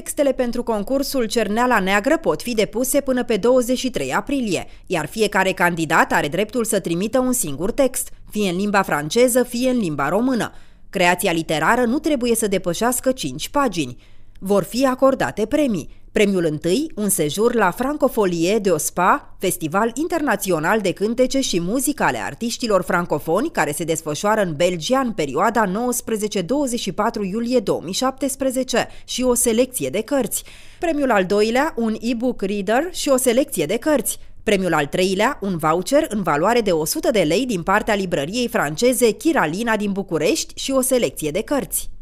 Textele pentru concursul Cerneala Neagră pot fi depuse până pe 23 aprilie, iar fiecare candidat are dreptul să trimită un singur text, fie în limba franceză, fie în limba română. Creația literară nu trebuie să depășească 5 pagini. Vor fi acordate premii. Premiul întâi, un sejur la Francofolie de Ospa, festival internațional de cântece și muzică ale artiștilor francofoni care se desfășoară în Belgia în perioada 19-24 iulie 2017 și o selecție de cărți. Premiul al doilea, un e-book reader și o selecție de cărți. Premiul al treilea, un voucher în valoare de 100 de lei din partea librăriei franceze Chiralina din București și o selecție de cărți.